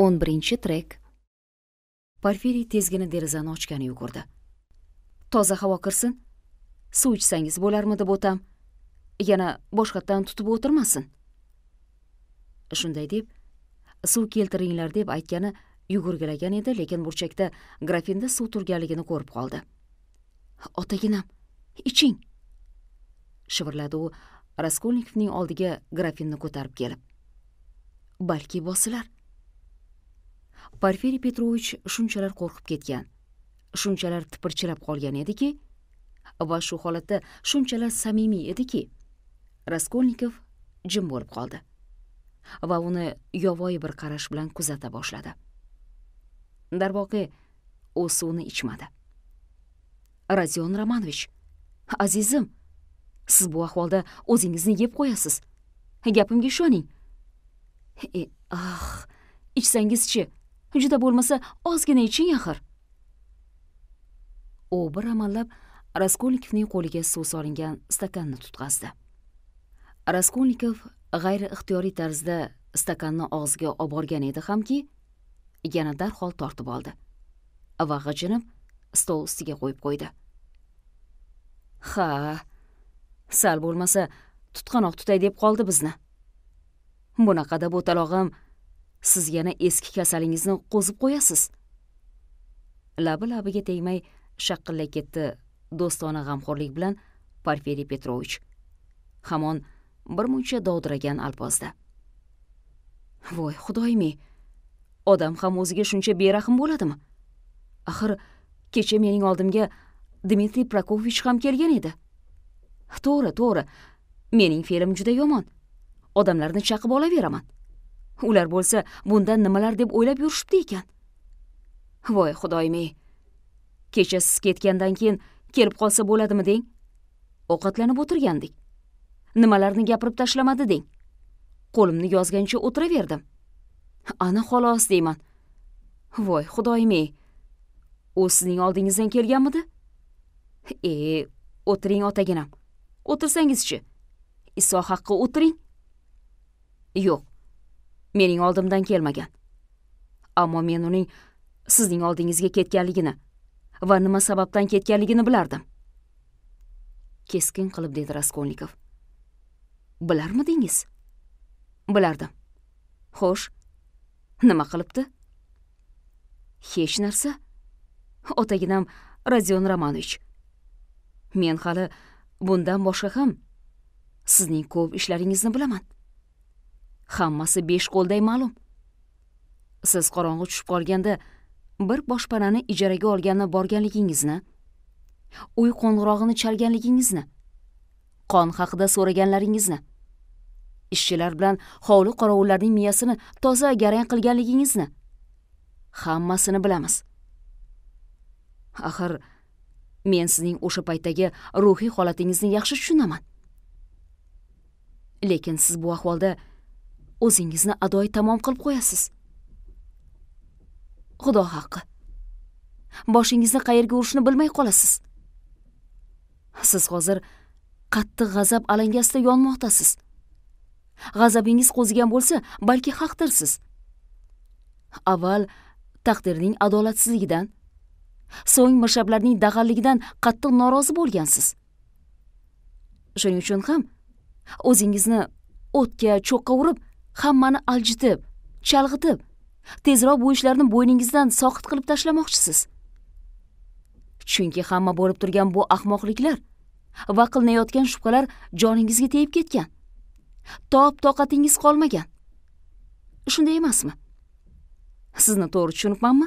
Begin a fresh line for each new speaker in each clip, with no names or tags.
o'n birinchi trek porfiriy tezgina derazani ochgani yugurdi toza havo kirsin suv ichsangiz bo'larmidi bo'tam yana boshqatdan tutib o'tirmasin shunday deb suv keltiringlar deb aytgani yugurgilagan edi lekin burchakda grafinda suv turganligini ko'rib qoldi otaginam iching shivirladi u raskolnikovning oldiga grafinni ko'tarib kelib balki bosilar porfiriy petrovich shunchalar qo'rqib ketgan shunchalar tipirchilab qolgan ediki va shu holatda shunchalar samimiy ediki raskolnikov jim bo'lib qoldi va uni yovvoyi bir qarash bilan kuzata boshladi Darvoqa u suvni ichmadi Razion romanovich azizim siz bu ahvolda o'zingizni yeb qo'yasiz gapimga ishoning e ah ichsangizchi juda bo'lmasa ozgina iching axir u bir amallab raskolnikovning qo'liga suv solingan stakanni tutqazdi raskolnikov g'ayri ixtiyoriy tarzda stakanni og'ziga borgan edi hamki yana darhol tortib oldi va g'ijinib stol ustiga qo'yib qo'ydi ha sal bo'lmasa tutqanoq tutay deb qoldi bizni bunaqada bo'talog'im siz yana eski kasalingizni qo'zib qo'yasiz labi labiga tegmay shaqqillay ketdi do'stona g'amxo'rlik bilan porfiriy petrovich hamon bir muncha dovdiragan alpozda voy xudoyme odam ham o'ziga shuncha berahm bo'ladimi axir kecha mening oldimga dmitriy prokofich ham kelgan edi to'g'ri to'g'ri mening fe'lim juda yomon odamlarni chaqib olaveraman ular bo'lsa bundan nimalar deb o'ylab yurishibdi ekan voy xudoyim ey kecha siz ketgandan keyin kelib qolsa bo'ladimi deng ovqatlanib o'tirgandik nimalarni gapirib tashlamadi deng qo'limni yozgancha o'tiraverdim ana xolos deyman voy xudoyim ey u sizning oldingizdan kelganmidi e o'tiring otaginam o'tirsangizchi iso haqqi o'tiring yo'q mening oldimdan kelmagan ammo men uning sizning oldingizga ketganligini va nima sababdan ketganligini bilardim keskin qilib dedi raskolnikov bilarmidingiz bilardim xo'sh nima qilibdi hech narsa otaginam rodion romanovich men hali bundan boshqa ham sizning ko'p ishlaringizni bilaman hammasi besh qo'lday ma'lum siz qorong'i tushib qolganda bir boshpanani ijaraga olgani borganligingizni uy qo'ng'irog'ini chalganligingizni qon haqida so'raganlaringizni ishchilar bilan hovli qorovullarning miyasini toza garang qilganligingizni hammasini bilamiz axir men sizning o'sha paytdagi ruhiy holatingizni yaxshi tushunaman lekin siz bu ahvolda o'zingizni adoy tamom qilib qo'yasiz xudo haqqi boshingizni qayerga urishni bilmay qolasiz siz hozir qattiq g'azab alangasida yonmoqdasiz g'azabingiz qo'zigan bo'lsa balki haqdirsiz avval taqdirning adolatsizligidan so'ng mirshablarning dag'alligidan qattiq norozi bo'lgansiz shuning uchun ham o'zingizni o'tga cho'qqa urib hammani aljitib chalg'itib tezroq bu ishlarni bo'yningizdan soqit qilib tashlamoqchisiz chunki hamma bo'lib turgan bu ahmoqliklar va qilinayotgan shubhalar joningizga tegib ketgan top toqatingiz qolmagan shunday emasmi sizni to'g'ri tushunibmanmi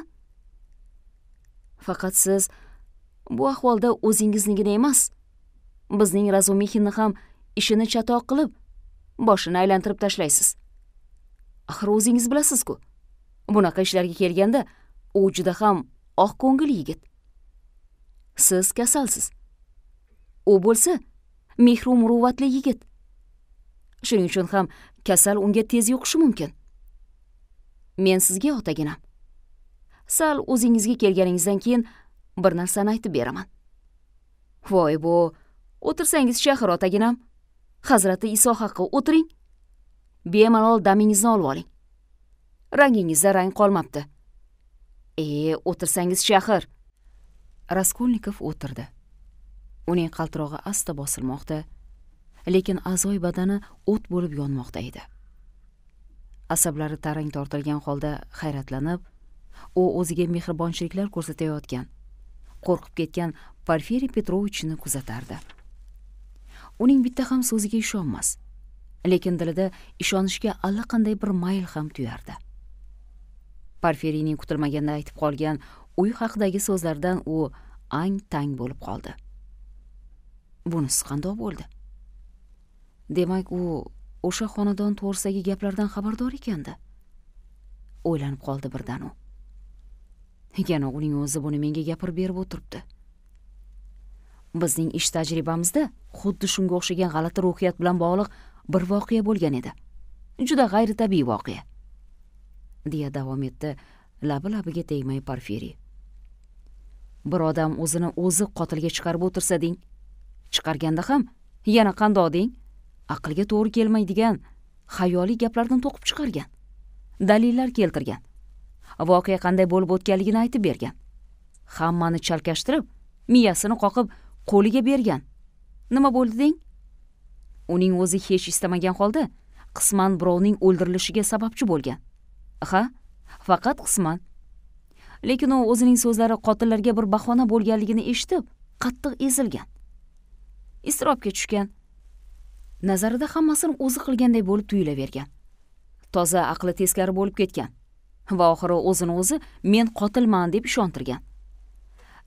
faqat siz bu ahvolda o'zingiznigina emas bizning razumixinni ham ishini chatoq qilib boshini aylantirib tashlaysiz axir o'zingiz bilasiz ku bunaqa ishlarga kelganda u juda ham oq ko'ngil yigit siz kasalsiz u bo'lsa mehru muruvvatli yigit shuning uchun ham kasal unga tez yuqishi mumkin men sizga otaginam sal o'zingizga kelganingizdan keyin bir narsani aytib beraman voy bo o'tirsangiz axir otaginam hazrati iso haqqi o'tiring bemalol damingizni olib oling rangingizda rang qolmabdi e o'tirsangiz axir raskolnikov o'tirdi uning qaltirog'i asta bosilmoqda lekin a'zoy badani o't bo'lib yonmoqda edi asablari tarang tortilgan holda hayratlanib u o'ziga mehribonchiliklar ko'rsatayotgan qo'rqib ketgan porfiriy petrovichni kuzatardi uning bitta ham so'ziga ishonmas lekin dilida ishonishga allaqanday bir mayl ham tuyardi porfiriyning kutilmaganda aytib qolgan uy haqidagi so'zlardan u ang tang bo'lib qoldi bunisi qandoq bo'ldi demak u o'sha xonadon to'g'risidagi gaplardan xabardor ekanda o'ylanib qoldi birdan u yana uning o'zi buni menga gapirib berib o'tiribdi bizning ish tajribamizda xuddi shunga o'xshagan g'alati ruhiyat bilan bog'liq bir voqea bo'lgan edi juda g'ayritabiiy voqea deya davom etdi labi labiga tegmay porfiriy bir odam o'zini o'zi qotilga chiqarib o'tirsa deng chiqarganda ham yana qandoq deng aqlga to'g'ri kelmaydigan xayoliy gaplardan to'qib chiqargan dalillar keltirgan voqea qanday bo'lib o'tganligini aytib bergan hammani chalkashtirib miyasini qoqib qo'liga bergan nima bo'ldi deng uning o'zi hech istamagan holda qisman birovning o'ldirilishiga sababchi bo'lgan ha faqat qisman lekin u o'zining so'zlari qotillarga bir bahona bo'lganligini eshitib qattiq ezilgan iztirobga tushgan nazarida hammasini o'zi qilganday bo'lib tuyulavergan toza aqli teskari bo'lib ketgan va oxiri o'zini o'zi men qotilman deb ishontirgan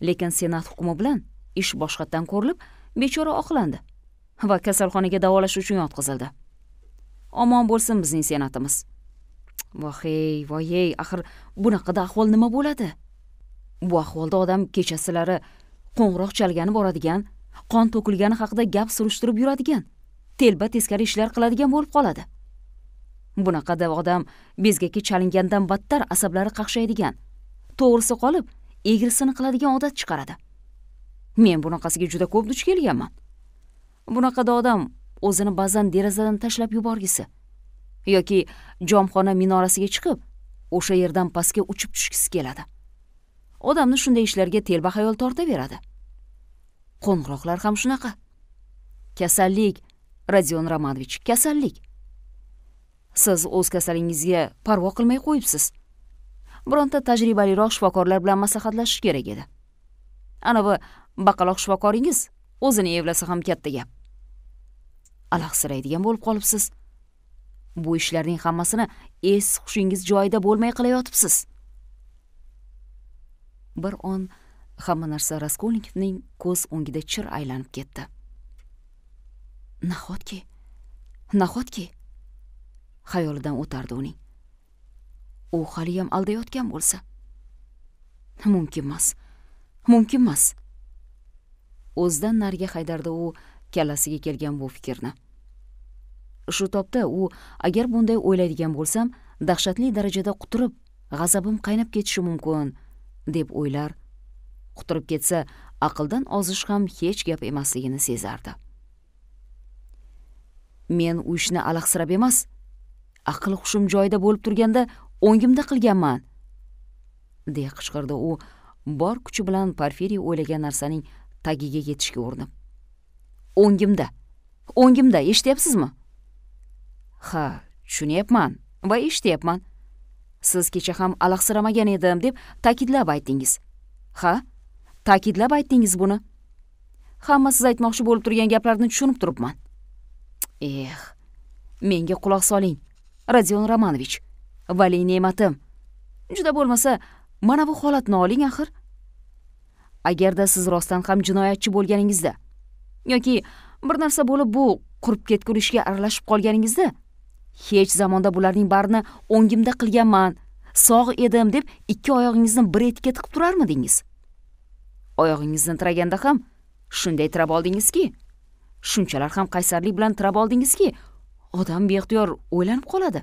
lekin senat hukmi bilan ish boshqatdan ko'rilib bechora oqlandi va kasalxonaga davolash uchun yotqizildi omon bo'lsin bizning senatimiz vohey voyey axir bunaqada ahvol nima bo'ladi bu ahvolda odam kechasilari qo'ng'iroq chalgani boradigan qon to'kilgani haqida gap surishtirib yuradigan telba teskari ishlar qiladigan bo'lib qoladi bunaqada odam bezgakka chalingandan battar asablari qaqshaydigan to'g'risi qolib egrisini qiladigan odat chiqaradi men bunaqasiga juda ko'p duch kelganman bunaqada odam o'zini ba'zan derazadan tashlab yuborgisi yoki jomxona minorasiga chiqib o'sha yerdan pastga uchib tushgisi keladi odamni shunday ishlarga telba xayol tortaveradi qo'ng'iroqlar ham shunaqa kasallik rodion romanovich kasallik siz o'z kasalingizga parvo qilmay qo'yibsiz bironta tajribaliroq shifokorlar bilan maslahatlashish kerak edi anavi baqaloq shifokoringiz o'zini evlasa ham katta gap alahsiraydigan bo'lib qolibsiz bu ishlarning hammasini es hushingiz joyida bo'lmay qilayotibsiz bir on hamma narsa raskolnikovning ko'z o'ngida chir aylanib ketdi nahotki nahotki xayolidan o'tardi uning u haliyam aldayotgan bo'lsa mumkinmas mumkinmas o'zidan nariga haydardi u kallasiga kelgan bu fikrni shu topda u agar bunday o'ylaydigan bo'lsam dahshatli darajada quturib g'azabim qaynab ketishi mumkin deb o'ylar quturib ketsa aqldan ozish ham hech gap emasligini sezardi men u ishni alahsirab emas aql hushim joyida bo'lib turganda o'ngimda qilganman deya qichqirdi u bor kuchi bilan porfiriy o'ylagan narsaning tagiga yetishga urinib o'ngimda o'ngimda eshityapsizmi ha tushunyapman va eshityapman siz kecha ham alahsiramagan edim deb ta'kidlab aytdingiz ha ta'kidlab aytdingiz buni hamma siz aytmoqchi bo'lib turgan gaplarni tushunib turibman eh menga quloq soling rodion romanovich vali ne'matim juda bo'lmasa mana bu holatni oling axir agarda siz rostdan ham jinoyatchi bo'lganingizda yoki bir narsa bo'lib bu qurib ketgurushga aralashib qolganingizda hech zamonda bularning barini o'ngimda qilganman sog' edim deb ikki oyog'ingizni bir etikka tiqib turarmidingiz oyog'ingizni tiraganda ham shunday tirab oldingizki shunchalar ham qaysarlik bilan tirab oldingizki odam beixtiyor o'ylanib qoladi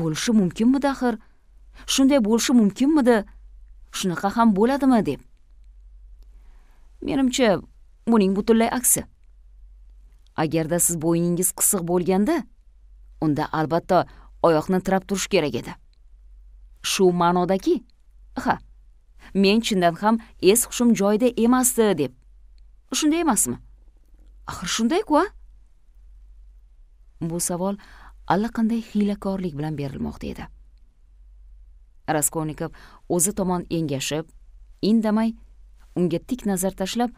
bo'lishi mumkinmidi axir shunday bo'lishi mumkinmidi shunaqa ham bo'ladimi deb menimcha buning butunlay aksi agarda siz bo'yningiz qisiq bo'lganda unda albatta oyoqni tirab turish kerak edi shu ma'nodaki ha men chindan ham es hushim joyida emasdi deb shunday emasmi axir shunday ku a bu savol allaqanday hiylakorlik bilan berilmoqda edi raskolnikov o'zi tomon engashib indamay unga tik nazar tashlab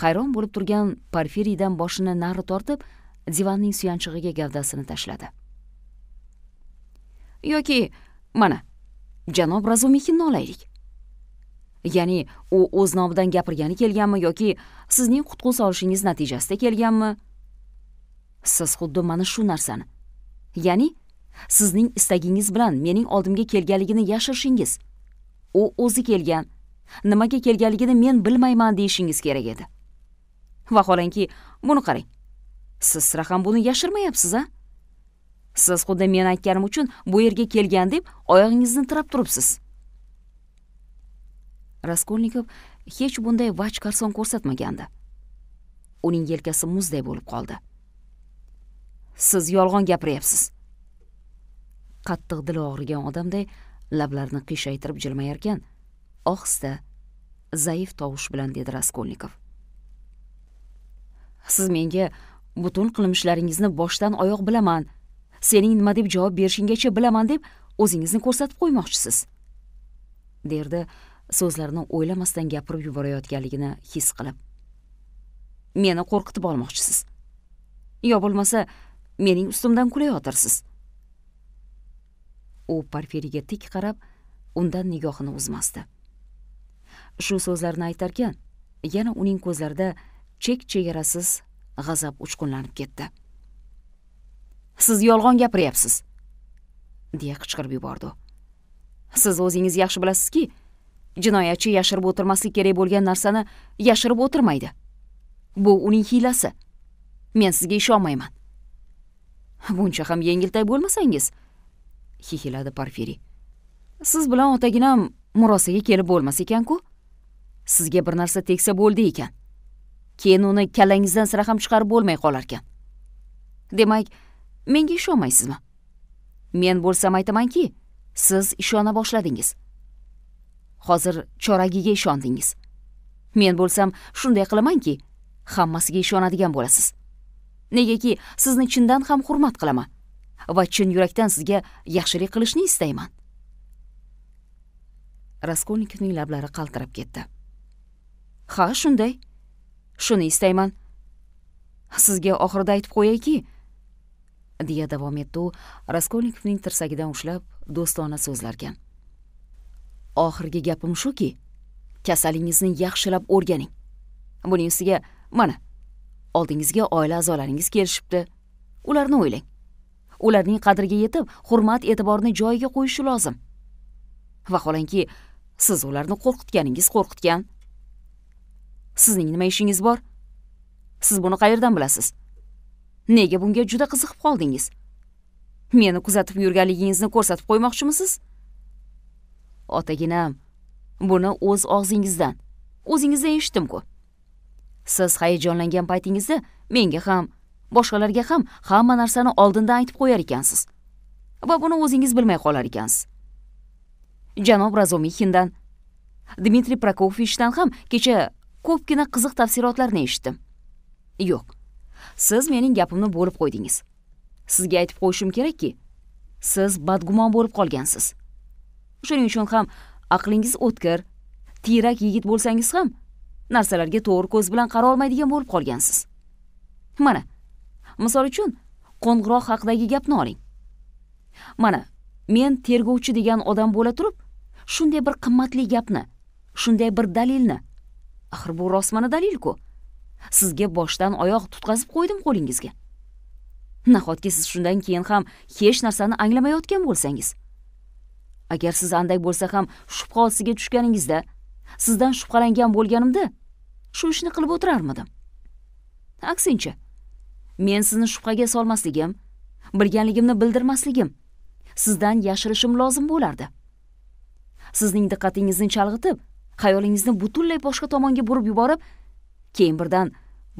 hayron bo'lib turgan porfiriydan boshini nari tortib divanning suyanchig'iga gavdasini tashladi yoki mana janob razumixinni olaylik ya'ni u o'z nomidan gapirgani kelganmi yoki sizning qutqu solishingiz natijasida kelganmi siz xuddi mana shu narsani ya'ni sizning istagingiz bilan mening oldimga kelganligini yashirishingiz u o'zi kelgan nimaga kelganligini men bilmayman deyishingiz kerak edi vaholanki buni qarang siz sira ham buni yashirmayapsiz a siz xuddi men aytganim uchun bu yerga kelgan deb oyog'ingizni tirab turibsiz raskolnikov hech bunday vaj karson ko'rsatmagandi uning yelkasi muzday bo'lib qoldi siz yolg'on gapiryapsiz qattiq dili og'rigan odamday lablarini qiyshaytirib jilmayarkan ohista zaif tovush bilan dedi raskolnikov siz menga butun qilmishlaringizni boshdan oyoq bilaman sening nima deb javob berishinggacha bilaman deb o'zingizni ko'rsatib qo'ymoqchisiz derdi so'zlarini o'ylamasdan gapirib yuborayotganligini his qilib meni qo'rqitib olmoqchisiz yo bo'lmasa mening ustimdan kulayotirsiz u porfiriga tik qarab undan nigohini uzmasdi shu so'zlarni aytarkan yana uning ko'zlarida chek chegarasiz g'azab uchqunlanib ketdi siz yolg'on gapiryapsiz deya qichqirib yubordi siz o'zingiz yaxshi bilasizki jinoyatchi yashirib o'tirmaslik kerak bo'lgan narsani yashirib o'tirmaydi bu uning hiylasi men sizga ishonmayman buncha ham yengiltay bo'lmasangiz hihiladi porfiriy siz bilan otaginam murosaga kelib bo'lmas ekanku sizga bir narsa tegsa bo'ldi ekan keyin uni kallangizdan sira ham chiqarib bo'lmay qolarkan demak menga ishonmaysizmi men bo'lsam aytamanki siz ishona boshladingiz hozir choragiga ishondingiz men bo'lsam shunday qilamanki hammasiga ishonadigan bo'lasiz negaki sizni chindan ham hurmat qilaman va chin yurakdan sizga yaxshilik qilishni istayman raskolnikovning lablari qaltirab ketdi ha shunday shuni istayman sizga oxirida aytib qo'yayki deya davom etdi u raskolnikovning tirsagidan ushlab do'stona so'zlarkan oxirgi gapim shuki kasalingizni yaxshilab o'rganing buning ustiga mana oldingizga oila a'zolaringiz kelishibdi ularni o'ylang ularning qadriga yetib hurmat e'tiborni joyiga qo'yishi lozim vaholanki siz ularni qo'rqitganingiz qo'rqitgan sizning nima ishingiz bor siz buni qayerdan bilasiz nega bunga juda qiziqib qoldingiz meni kuzatib yurganligingizni ko'rsatib qo'ymoqchimisiz otaginam buni o'z og'zingizdan o'zingizdan eshitdim-ku siz hayajonlangan paytingizda menga ham boshqalarga ham hamma narsani oldindan aytib qo'yar ekansiz va buni o'zingiz bilmay qolar ekansiz janob razomixindan dmitriy prokofichdan ham kecha ko'pgina qiziq tafsilotlarni eshitdim yo'q siz mening gapimni bo'lib qo'ydingiz sizga aytib qo'yishim kerakki siz badgumon bo'lib qolgansiz shuning uchun ham aqlingiz o'tkir tiyrak yigit bo'lsangiz ham narsalarga to'g'ri ko'z bilan qarolmaydigan bo'lib qolgansiz mana misol uchun qo'ng'iroq haqidagi gapni oling mana men tergovchi degan odam bo'la turib shunday bir qimmatli gapni shunday bir dalilni axir bu rostmana dalilku sizga boshdan oyoq tutqazib qo'ydim qo'lingizga nahotki siz shundan keyin ham hech narsani anglamayotgan bo'lsangiz agar siz anday bo'lsa ham shubha ostiga tushganingizda sizdan shubhalangan bo'lganimda shu ishni qilib o'tirarmidim aksincha men sizni shubhaga solmasligim bilganligimni bildirmasligim sizdan yashirishim lozim bo'lardi sizning diqqatingizni chalg'itib xayolingizni butunlay boshqa tomonga burib yuborib keyin birdan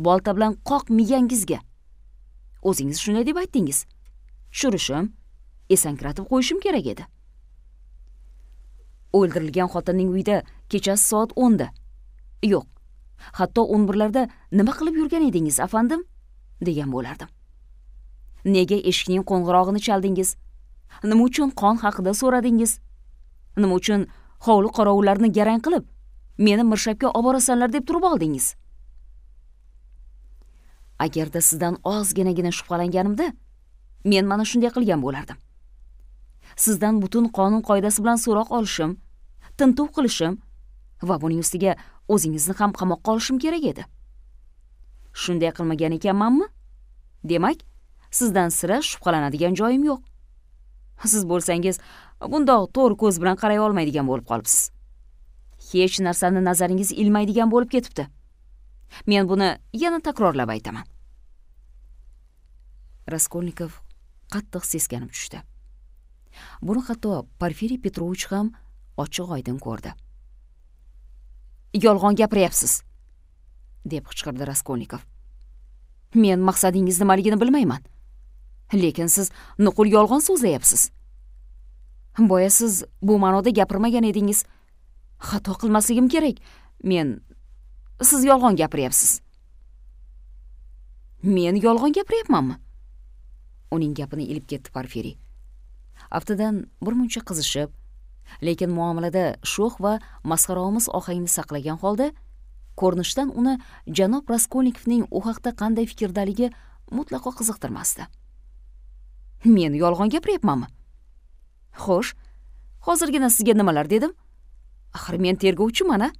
bolta bilan qoq miyangizga o'zingiz shunday deb aytdingiz tushirishim esankiratib qo'yishim kerak edi o'ldirilgan xotinning uyida kechasi soat o'nda yo'q hatto o'n birlarda nima qilib yurgan edingiz afandim degan bo'lardim nega eshikning qo'ng'irog'ini chaldingiz nima uchun qon haqida so'radingiz nima uchun hovli qorovullarni garang qilib meni mirshabga oborasanlar deb turib oldingiz agarda sizdan ozginagina shubhalanganimda men mana shunday qilgan bo'lardim sizdan butun qonun qoidasi bilan so'roq olishim tintuv qilishim va buning ustiga o'zingizni ham qamoqqa olishim kerak edi shunday qilmagan ekanmanmi demak sizdan sira shubhalanadigan joyim yo'q siz bo'lsangiz bundoq to'g'ri ko'z bilan qaray olmaydigan bo'lib qolibsiz hech narsani nazaringiz ilmaydigan bo'lib ketibdi men buni yana takrorlab aytaman raskolnikov qattiq seskanib tushdi buni hatto porfiriy petrovich ham ochiq oydin ko'rdi yolg'on gapiryapsiz deb qichqirdi raskolnikov men maqsadingiz nimaligini bilmayman lekin siz nuqul yolg'on so'zlayapsiz boya siz bu ma'noda gapirmagan edingiz xato qilmasligim kerak men siz yolg'on gapiryapsiz men yolg'on gapiryapmanmi uning gapini ilib ketdi porfiriy aftidan muncha qizishib lekin muomalada sho'x va masxaraomiz ohangni saqlagan holda ko'rinishdan uni janob raskolnikovning u haqda qanday fikrdaligi mutlaqo qiziqtirmasdi men yolg'on gapiryapmanmi xo'sh hozirgina sizga nimalar dedim axir men tergovchiman a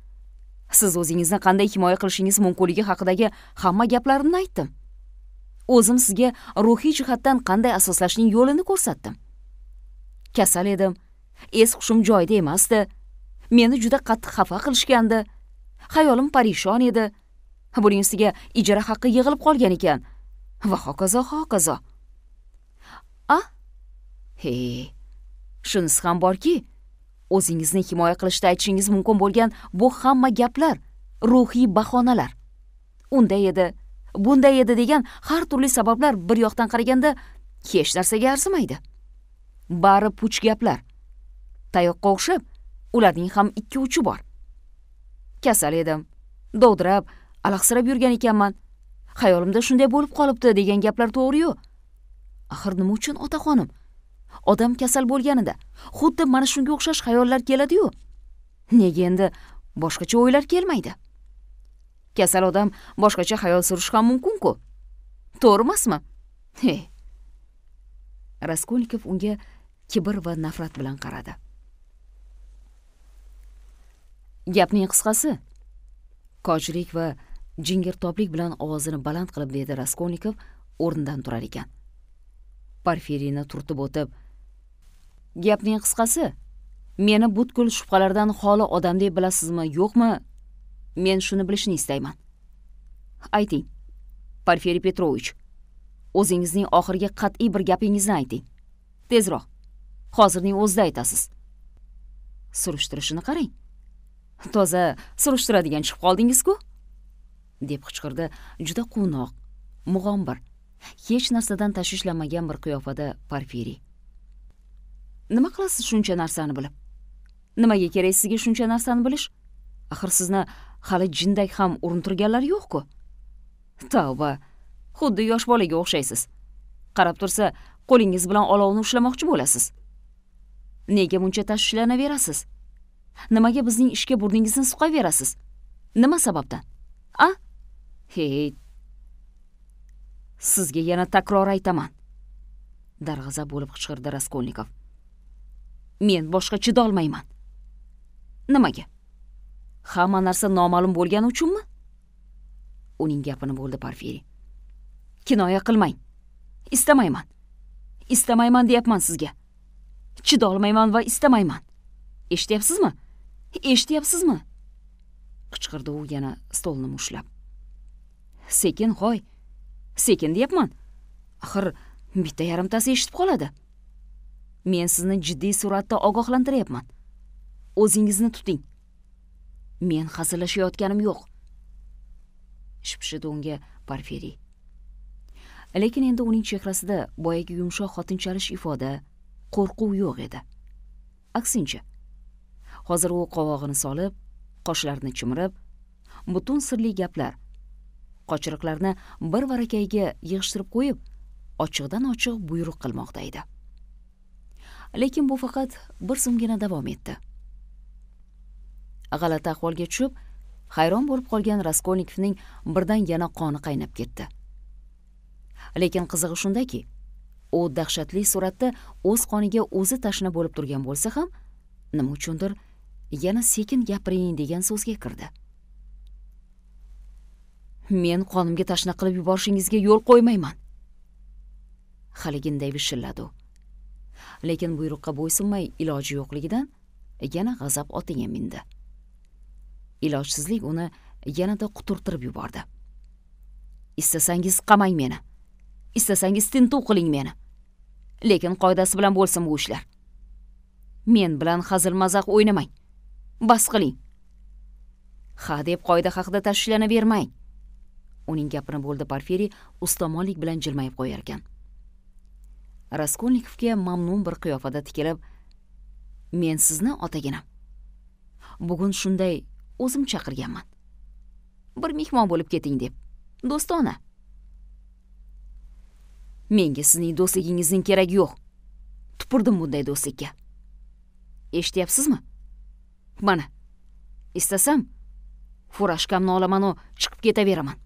siz o'zingizni qanday himoya qilishingiz mumkinligi haqidagi hamma gaplarimni aytdim o'zim sizga ruhiy jihatdan qanday asoslashning yo'lini ko'rsatdim kasal edim es hushim joyida emasdi meni juda qattiq xafa qilishgandi xayolim parishon edi buning ustiga ijara haqqi yig'ilib qolgan ekan va hokazo hokazo a he shunisi ham borki o'zingizni himoya qilishda aytishingiz mumkin bo'lgan bu hamma gaplar ruhiy bahonalar unday edi bunday edi degan har turli sabablar bir yoqdan qaraganda hech narsaga arzimaydi bari puch gaplar tayoqqa o'xshab ularning ham ikki uchi bor kasal edim dovdirab alahsirab yurgan ekanman xayolimda shunday bo'lib qolibdi degan gaplar to'g'riyu axir nima uchun otaxonim odam kasal bo'lganida xuddi mana shunga o'xshash xayollar keladi-yu. nega endi boshqacha o'ylar kelmaydi kasal odam boshqacha xayol surishi ham mumkin-ku. to'g'ri emasmi raskolnikov unga kibr va nafrat bilan qaradi gapning qisqasi kojlik va jingirtoblik bilan ovozini baland qilib dedi raskolnikov o'rnidan turar ekan porfiriyni turtib o'tib gapning qisqasi meni butkul shubhalardan xoli odamdek bilasizmi yo'qmi men shuni bilishni istayman ayting porfiriy petrovich o'zingizning oxirgi qat'iy bir gapingizni ayting tezroq hozirning o'zida aytasiz surishtirishini qarang toza surishtiradigan chiqib qoldingiz ku deb qichqirdi juda quvnoq mug'ombir hech narsadan tashvishlanmagan bir qiyofada porfiriy nima qilasiz shuncha narsani bilib nimaga kerak sizga shuncha narsani bilish axir sizni hali jindak ham urintirganlar yo'q-ku. tavba xuddi yosh bolaga o'xshaysiz qarab tursa qo'lingiz bilan olovni ushlamoqchi bo'lasiz nega buncha tashvishlanaverasiz nimaga bizning ishga burningizni suqaverasiz nima sababdan a hey sizga yana takror aytaman darg'azab bo'lib qichqirdi raskolnikov men boshqa chidolmayman nimaga hamma narsa noma'lum bo'lgani uchunmi uning gapini bo'ldi porfiriy kinoya qilmang istamayman istamayman deyapman sizga chidolmayman va istamayman eshityapsizmi eshityapsizmi qichqirdi u yana stolni mushtlab sekin hoy sekin deyapman axir bitta yarimtasi eshitib qoladi men sizni jiddiy suratda ogohlantiryapman o'zingizni tuting men hazillashayotganim yo'q shipshidi unga porfiriy lekin endi uning chehrasida boyagi yumshoq xotinchalish ifoda qo'rquv yo'q edi aksincha hozir u qovog'ini solib qoshlarini chimirib butun sirli gaplar qochiriqlarni varakayga yig'ishtirib qo'yib ochiqdan ochiq buyruq qilmoqda edi lekin bu faqat bir zumgina davom etdi g'alati ahvolga tushib hayron bo'lib qolgan raskolnikovning birdan yana qoni qaynab ketdi lekin qizig'i shundaki u dahshatli suratda o'z qoniga o'zi tashna bo'lib turgan bo'lsa ham nima uchundir yana sekin gapiring degan so'zga kirdi men qonimga tashna qilib yuborishingizga yo'l qo'ymayman haliginday vishilladi u lekin buyruqqa bo'ysunmay iloji yo'qligidan yana g'azab otiga mindi ilojsizlik uni yanada quturtirib yubordi istasangiz qamang meni istasangiz tintuv qiling meni lekin qoidasi bilan bo'lsin bu ishlar men bilan hazil mazax o'ynamang bas qiling ha deb qoida haqida tashvishlanavermang uning gapini bo'ldi porfiriy ustamonlik bilan jilmayib qo'yarkan raskolnikovga mamnun bir qiyofada tikilib men sizni otaginam bugun shunday o'zim chaqirganman bir mehmon bo'lib keting deb do'stona menga sizning do'stligingizning keragi yo'q tupurdim bunday do'stlikka eshityapsizmi mana istasam furashkamni olamanu chiqib ketaveraman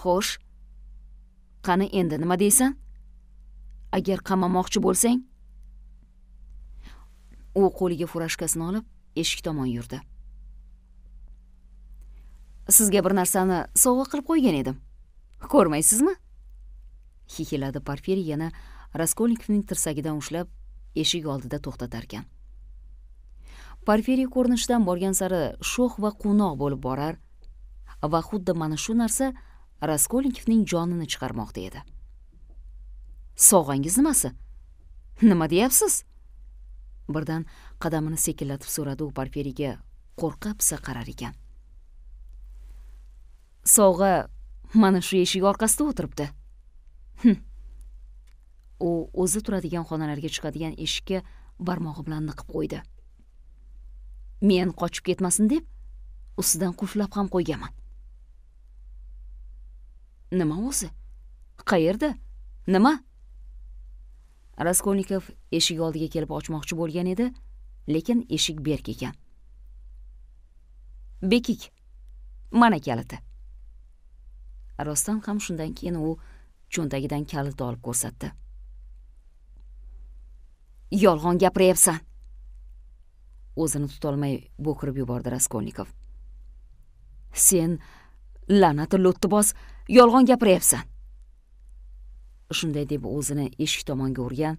xo'sh qani endi nima deysan agar qamamoqchi bo'lsang u qo'liga furashkasini olib eshik tomon yurdi sizga bir narsani sovg'a qilib qo'ygan edim ko'rmaysizmi hihiladi porfiriy yana raskolnikovning tirsagidan ushlab eshik oldida to'xtatarkan porfiriy ko'rinishdan borgan sari sho'x va quvnoq bo'lib borar va xuddi mana shu narsa raskolnikovning jonini chiqarmoqda edi sovg'angiz nimasi nima deyapsiz birdan qadamini sekinlatib so'radi u porfiriga qo'rqa pisa qarar ekan sovg'a mana shu eshik orqasida o'tiribdi hm. u o'zi turadigan xonalarga chiqadigan eshikka barmog'i bilan niqib qo'ydi men qochib ketmasin deb ustidan qulflab ham qo'yganman nima o'zi qayerda nima raskolnikov eshik oldiga kelib ochmoqchi bo'lgan edi lekin eshik berk ekan bekik mana kaliti rostdan ham shundan keyin u cho'ntagidan kalitni olib ko'rsatdi yolg'on gapiryapsan o'zini tutolmay bo'kirib yubordi raskolnikov sen la'nati lo'ttiboz yolg'on gapiryapsan shunday deb o'zini eshik tomonga urgan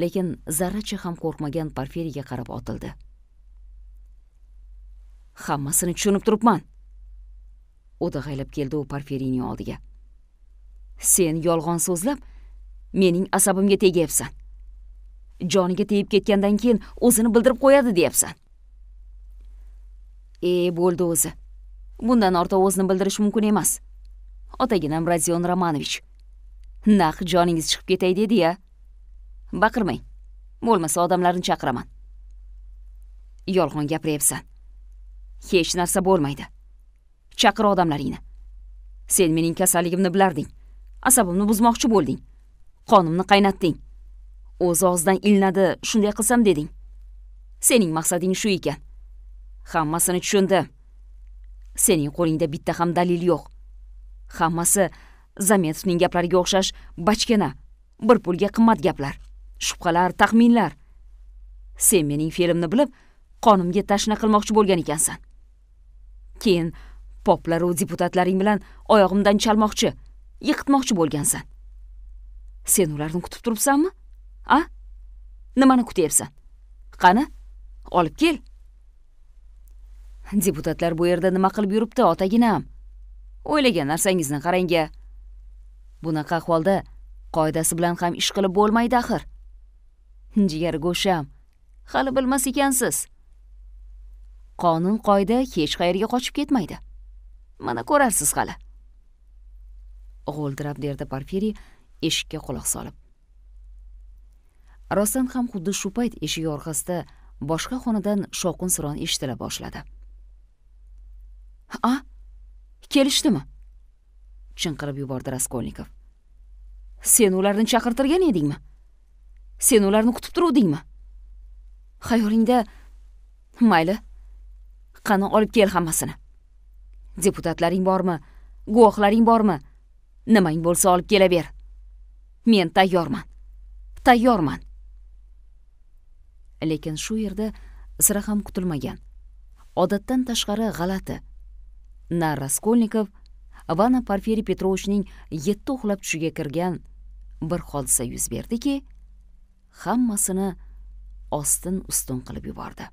lekin zarracha ham qo'rqmagan Porfiriyga qarab otildi hammasini tushunib turibman o'dag'aylab keldi u porfiriyning oldiga sen yolg'on so'zlab mening asabimga tegyapsan joniga tegib ketgandan keyin o'zini bildirib qo'yadi deyapsan e bo'ldi o'zi bundan ortiq o'zini bildirish mumkin emas otaginam Razion romanovich naq joningiz chiqib ketay dedi ya baqirmang bo'lmasa odamlarni chaqiraman yolg'on gapiryapsan hech narsa bo'lmaydi chaqir odamlaringni sen mening kasalligimni bilarding asabimni buzmoqchi bo'lding qonimni qaynatding o'z og'zidan ilnadi, shunday qilsam deding sening maqsading shu ekan hammasini tushundim sening qo'lingda bitta ham dalil yo'q hammasi zametovning gaplariga o'xshash bachkana bir pulga qimmat gaplar shubhalar taxminlar sen mening fe'limni bilib qonimga tashna qilmoqchi bo'lgan ekansan keyin poplaru deputatlaring bilan oyog'imdan chalmoqchi yiqitmoqchi bo'lgansan sen ularni kutib turibsanmi a nimani kutyapsan qani olib kel deputatlar bu yerda nima qilib yuribdi otaginam o'ylagan narsangizni qarangga bunaqa ahvolda qoidasi bilan ham ish qilib bo'lmaydi axir jigar go'sham hali bilmas ekansiz qonun qoida hech qayerga qochib ketmaydi mana ko'rarsiz hali g'o'ldirab derdi porfiriy eshikka quloq solib rostdan ham xuddi shu payt eshik orqasida boshqa xonadan shovqin suron eshitila boshladi a kelishdimi chinqirib yubordi raskolnikov sen ularni chaqirtirgan edingmi sen ularni kutib turuvdingmi xayolingda mayli qani olib kel hammasini deputatlaring bormi guvohlaring bormi nimang bo'lsa olib kelaver men tayyorman tayyorman lekin shu yerda sira ham kutilmagan odatdan tashqari g'alati na raskolnikov va na porfiriy petrovichning yetti uxlab tushiga kirgan bir hodisa yuz berdiki hammasini ostin ustun qilib yubordi